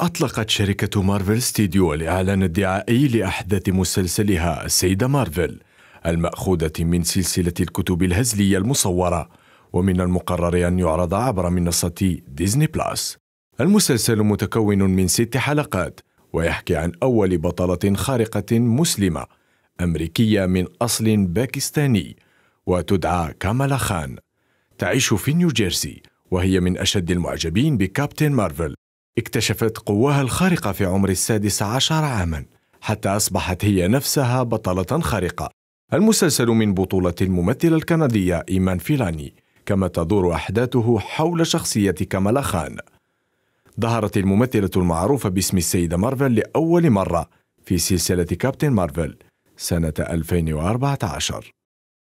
أطلقت شركة مارفل ستوديو الإعلان الدعائي لأحداث مسلسلها السيدة مارفل المأخوذة من سلسلة الكتب الهزلية المصورة ومن المقرر أن يعرض عبر منصة ديزني بلاس المسلسل متكون من ست حلقات ويحكي عن أول بطلة خارقة مسلمة أمريكية من أصل باكستاني وتدعى كامالا خان تعيش في نيوجيرسي وهي من أشد المعجبين بكابتن مارفل اكتشفت قواها الخارقة في عمر السادس عشر عاما حتى أصبحت هي نفسها بطلة خارقة المسلسل من بطولة الممثلة الكندية إيمان فيلاني كما تدور أحداثه حول شخصية كمال خان ظهرت الممثلة المعروفة باسم السيدة مارفل لأول مرة في سلسلة كابتن مارفل سنة 2014